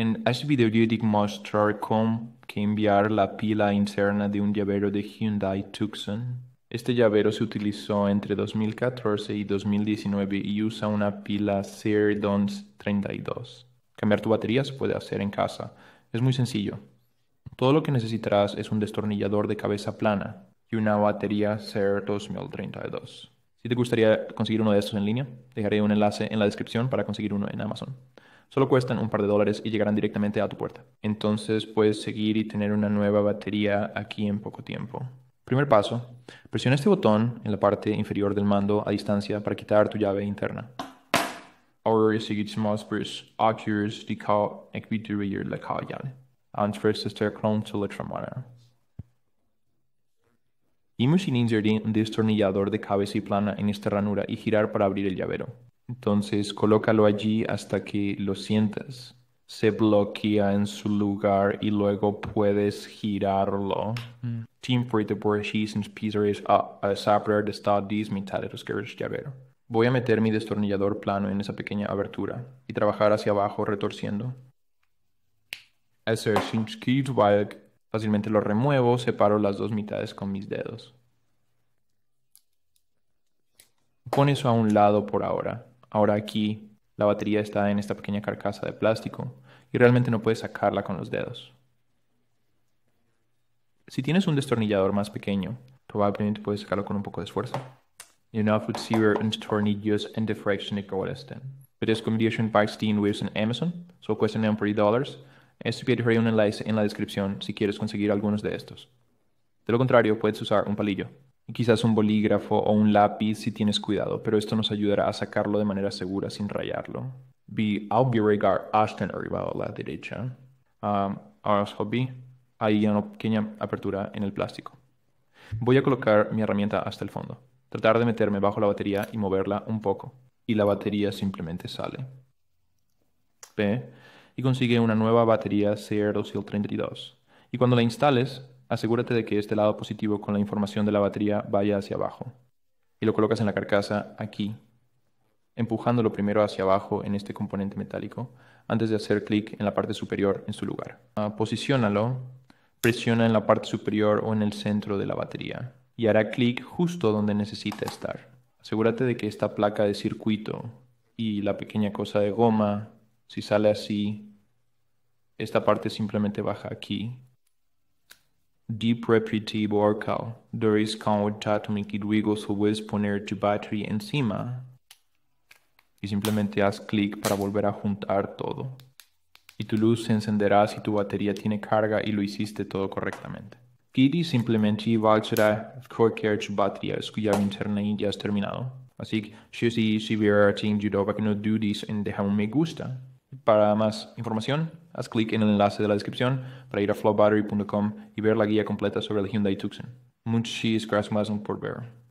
En este yo te mostrar cómo cambiar la pila interna de un llavero de Hyundai Tucson. Este llavero se utilizó entre 2014 y 2019 y usa una pila Cerdons 32. Cambiar tu batería se puede hacer en casa. Es muy sencillo. Todo lo que necesitarás es un destornillador de cabeza plana y una batería Ser 2032. Si te gustaría conseguir uno de estos en línea, dejaré un enlace en la descripción para conseguir uno en Amazon. Solo cuestan un par de dólares y llegarán directamente a tu puerta. Entonces puedes seguir y tener una nueva batería aquí en poco tiempo. Primer paso, presiona este botón en la parte inferior del mando a distancia para quitar tu llave interna. Ahora pues, un destornillador de cabeza y plana en esta ranura y girar para abrir el llavero. Entonces colócalo allí hasta que lo sientas. Se bloquea en su lugar y luego puedes girarlo. Mm. Ah, a, Voy a meter mi destornillador plano en esa pequeña abertura y trabajar hacia abajo retorciendo. Fácilmente lo remuevo, separo las dos mitades con mis dedos. Pon eso a un lado por ahora. Ahora aquí la batería está en esta pequeña carcasa de plástico y realmente no puedes sacarla con los dedos. Si tienes un destornillador más pequeño, probablemente puedes sacarlo con un poco de esfuerzo. Je nav het zeer een and en fraction Puedes steen Amazon, so cuestan en $40. dollars. Esto un enlace en la descripción si quieres conseguir algunos de estos. De lo contrario, puedes usar un palillo quizás un bolígrafo o un lápiz si tienes cuidado, pero esto nos ayudará a sacarlo de manera segura sin rayarlo. Vi alburegar Ashton arriba a la derecha. Um, ahora hobby. Hay una pequeña apertura en el plástico. Voy a colocar mi herramienta hasta el fondo. Tratar de meterme bajo la batería y moverla un poco. Y la batería simplemente sale. P. Y consigue una nueva batería CR232. Y cuando la instales, asegúrate de que este lado positivo con la información de la batería vaya hacia abajo. Y lo colocas en la carcasa aquí, empujándolo primero hacia abajo en este componente metálico, antes de hacer clic en la parte superior en su lugar. Ah, posiciónalo, presiona en la parte superior o en el centro de la batería y hará clic justo donde necesita estar. Asegúrate de que esta placa de circuito y la pequeña cosa de goma, si sale así, esta parte simplemente baja aquí deep orcal, doris.com.tatum subes poner tu battery encima y simplemente haz clic para volver a juntar todo. Y tu luz se encenderá si tu batería tiene carga y lo hiciste todo correctamente. Kitty simplemente valserá cualquier tu bateria que ya y ya has terminado. Así que si si vieras Judo, YouTube que no dudes y deja un me gusta para más información, haz clic en el enlace de la descripción para ir a flowbattery.com y ver la guía completa sobre el Hyundai Tucson. Muchas gracias por ver.